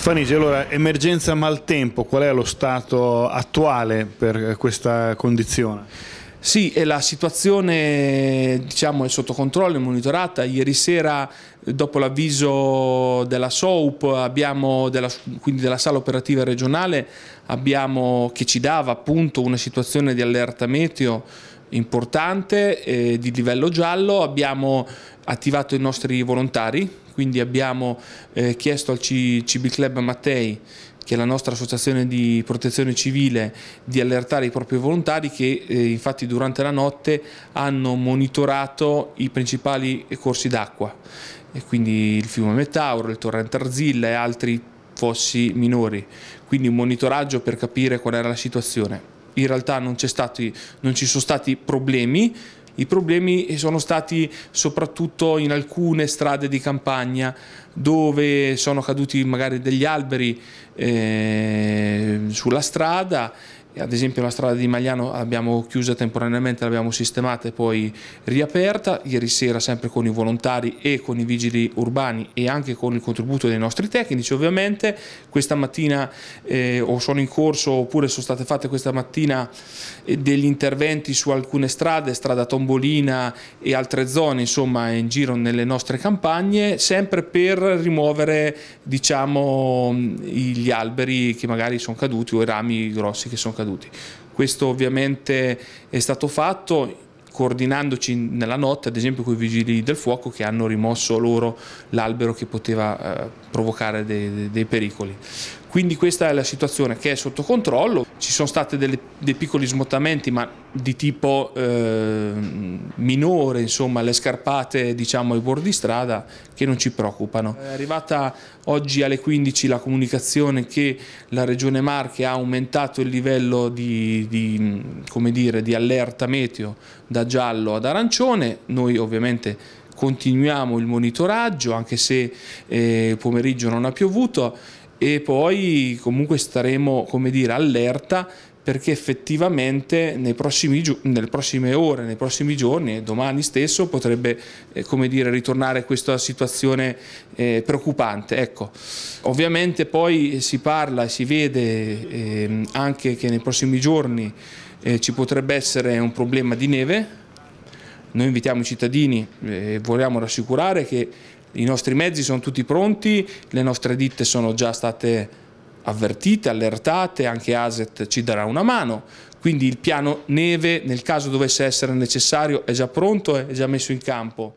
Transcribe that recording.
Fanigi, allora, emergenza maltempo, qual è lo stato attuale per questa condizione? Sì, la situazione diciamo, è sotto controllo, è monitorata. Ieri sera, dopo l'avviso della SOUP, della, quindi della sala operativa regionale, abbiamo, che ci dava appunto una situazione di allerta meteo importante eh, di livello giallo, abbiamo attivato i nostri volontari quindi abbiamo eh, chiesto al C CB Club Mattei che è la nostra associazione di protezione civile, di allertare i propri volontari che eh, infatti durante la notte hanno monitorato i principali corsi d'acqua, quindi il fiume Metauro, il torrente Arzilla e altri fossi minori, quindi un monitoraggio per capire qual era la situazione. In realtà non, stati, non ci sono stati problemi, i problemi sono stati soprattutto in alcune strade di campagna dove sono caduti magari degli alberi eh, sulla strada ad esempio la strada di Magliano l'abbiamo chiusa temporaneamente, l'abbiamo sistemata e poi riaperta, ieri sera sempre con i volontari e con i vigili urbani e anche con il contributo dei nostri tecnici ovviamente, questa mattina eh, o sono in corso oppure sono state fatte questa mattina eh, degli interventi su alcune strade, strada Tombolina e altre zone insomma in giro nelle nostre campagne, sempre per rimuovere diciamo, gli alberi che magari sono caduti o i rami grossi che sono caduti caduti. Questo ovviamente è stato fatto coordinandoci nella notte, ad esempio con i vigili del fuoco che hanno rimosso loro l'albero che poteva eh, provocare dei, dei, pericoli. Quindi questa è la situazione che è sotto controllo, ci sono stati dei piccoli smottamenti ma di tipo eh, minore, insomma le scarpate diciamo, ai bordi strada che non ci preoccupano. È arrivata oggi alle 15 la comunicazione che la Regione Marche ha aumentato il livello di, di, dire, di allerta meteo da giallo ad arancione, noi ovviamente continuiamo il monitoraggio anche se eh, pomeriggio non ha piovuto e poi comunque staremo come dire, allerta perché effettivamente prossimi, nelle prossime ore, nei prossimi giorni e domani stesso potrebbe eh, dire, ritornare questa situazione eh, preoccupante. Ecco. Ovviamente poi eh, si parla e si vede eh, anche che nei prossimi giorni eh, ci potrebbe essere un problema di neve, noi invitiamo i cittadini eh, e vogliamo rassicurare che i nostri mezzi sono tutti pronti, le nostre ditte sono già state avvertite, allertate, anche ASET ci darà una mano. Quindi il piano neve, nel caso dovesse essere necessario, è già pronto, è già messo in campo.